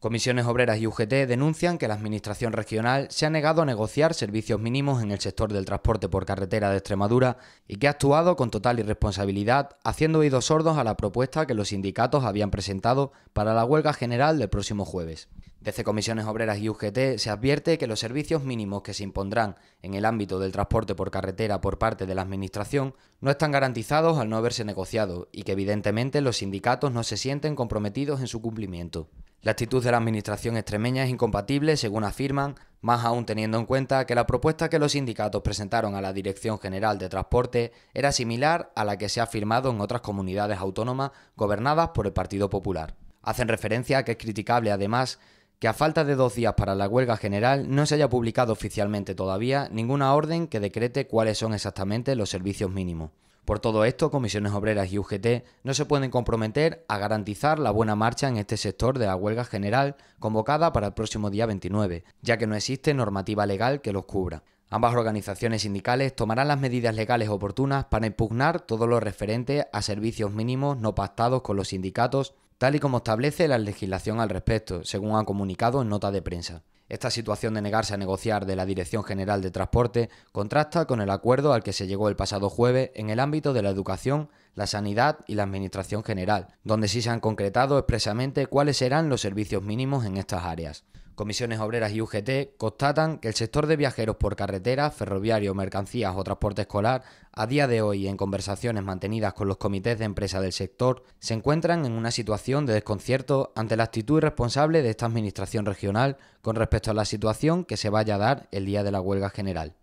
Comisiones Obreras y UGT denuncian que la Administración Regional se ha negado a negociar servicios mínimos en el sector del transporte por carretera de Extremadura y que ha actuado con total irresponsabilidad, haciendo oídos sordos a la propuesta que los sindicatos habían presentado para la huelga general del próximo jueves. Desde Comisiones Obreras y UGT se advierte que los servicios mínimos que se impondrán en el ámbito del transporte por carretera por parte de la Administración no están garantizados al no haberse negociado y que evidentemente los sindicatos no se sienten comprometidos en su cumplimiento. La actitud de la administración extremeña es incompatible, según afirman, más aún teniendo en cuenta que la propuesta que los sindicatos presentaron a la Dirección General de Transporte era similar a la que se ha firmado en otras comunidades autónomas gobernadas por el Partido Popular. Hacen referencia a que es criticable, además, que a falta de dos días para la huelga general no se haya publicado oficialmente todavía ninguna orden que decrete cuáles son exactamente los servicios mínimos. Por todo esto, Comisiones Obreras y UGT no se pueden comprometer a garantizar la buena marcha en este sector de la huelga general convocada para el próximo día 29, ya que no existe normativa legal que los cubra. Ambas organizaciones sindicales tomarán las medidas legales oportunas para impugnar todo lo referente a servicios mínimos no pactados con los sindicatos tal y como establece la legislación al respecto, según ha comunicado en nota de prensa. Esta situación de negarse a negociar de la Dirección General de Transporte contrasta con el acuerdo al que se llegó el pasado jueves en el ámbito de la educación, la sanidad y la Administración General, donde sí se han concretado expresamente cuáles serán los servicios mínimos en estas áreas. Comisiones Obreras y UGT constatan que el sector de viajeros por carretera, ferroviario, mercancías o transporte escolar, a día de hoy, en conversaciones mantenidas con los comités de empresa del sector, se encuentran en una situación de desconcierto ante la actitud irresponsable de esta Administración regional con respecto a la situación que se vaya a dar el día de la huelga general.